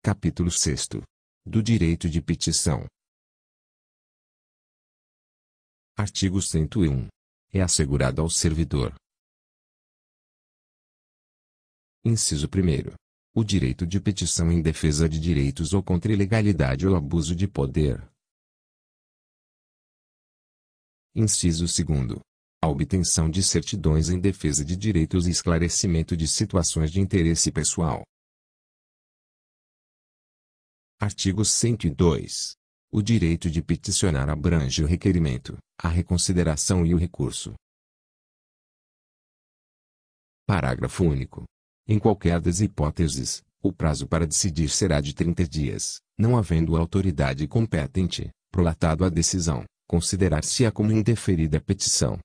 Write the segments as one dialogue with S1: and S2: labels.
S1: Capítulo 6 Do direito de petição. Artigo 101. É assegurado ao servidor. Inciso 1.
S2: O direito de petição em defesa de direitos ou contra ilegalidade ou abuso de poder. Inciso 2. A obtenção de certidões em defesa de direitos e esclarecimento de situações de interesse pessoal. Artigo 102. O direito de peticionar abrange o requerimento, a reconsideração e o recurso. Parágrafo único. Em qualquer das hipóteses, o prazo para decidir será de 30 dias, não havendo autoridade competente, prolatado a decisão, considerar-se-á como indeferida a petição.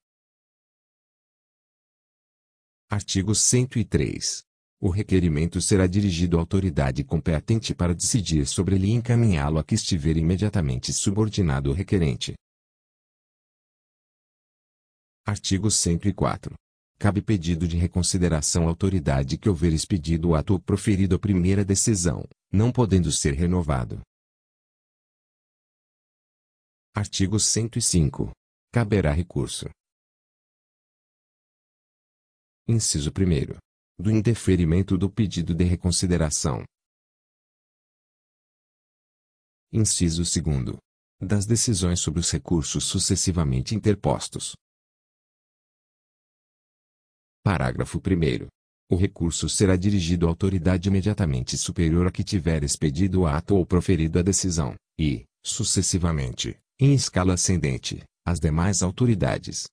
S2: Artigo 103. O requerimento será dirigido à autoridade competente para decidir sobre ele e encaminhá-lo a que estiver imediatamente subordinado o requerente. Artigo 104. Cabe pedido de reconsideração à autoridade que houver expedido o ato ou proferido a primeira decisão, não podendo ser renovado.
S1: Artigo 105. Caberá recurso. Inciso 1 do indeferimento do pedido de reconsideração. Inciso 2. Das decisões sobre os recursos sucessivamente interpostos.
S2: Parágrafo 1. O recurso será dirigido à autoridade imediatamente superior a que tiver expedido o ato ou proferido a decisão, e, sucessivamente, em escala ascendente, às demais autoridades.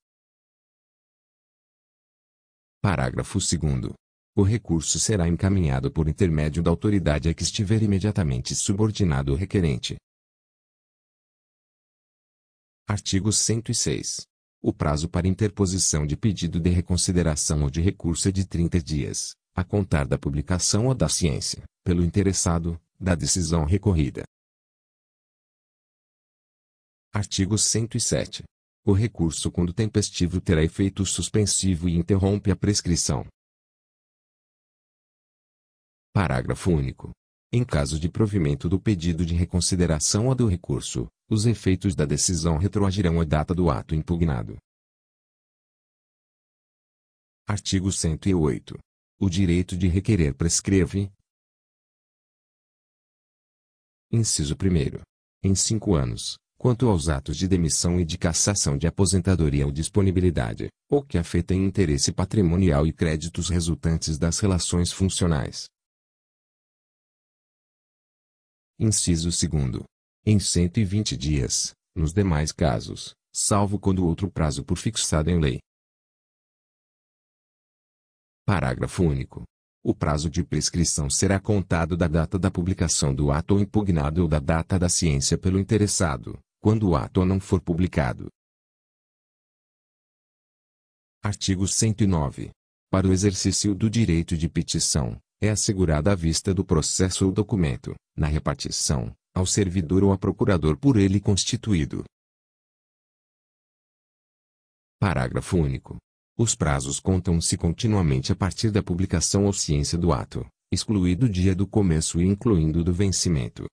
S2: Parágrafo 2 o recurso será encaminhado por intermédio da autoridade a que estiver imediatamente subordinado o requerente. Artigo 106. O prazo para interposição de pedido de reconsideração ou de recurso é de 30 dias, a contar da publicação ou da ciência, pelo interessado, da decisão recorrida. Artigo 107. O recurso quando tempestivo terá efeito suspensivo e interrompe a prescrição, Parágrafo único. Em caso de provimento do pedido de reconsideração ou do recurso, os efeitos da decisão retroagirão à data do ato impugnado.
S1: Artigo 108. O direito de requerer prescreve. Inciso 1. Em cinco
S2: anos, quanto aos atos de demissão e de cassação de aposentadoria ou disponibilidade, ou que afetem interesse patrimonial e créditos resultantes das relações funcionais, Inciso segundo. Em 120 dias, nos demais casos, salvo quando outro prazo por fixado em lei. Parágrafo único. O prazo de prescrição será contado da data da publicação do ato impugnado ou da data da ciência pelo interessado, quando o ato não for publicado. Artigo 109. Para o exercício do direito de petição, é assegurada a vista do processo ou documento, na repartição, ao servidor ou a procurador por ele constituído. Parágrafo único. Os prazos contam-se continuamente a partir da publicação ou ciência do ato, excluído o dia do começo e incluindo o do vencimento.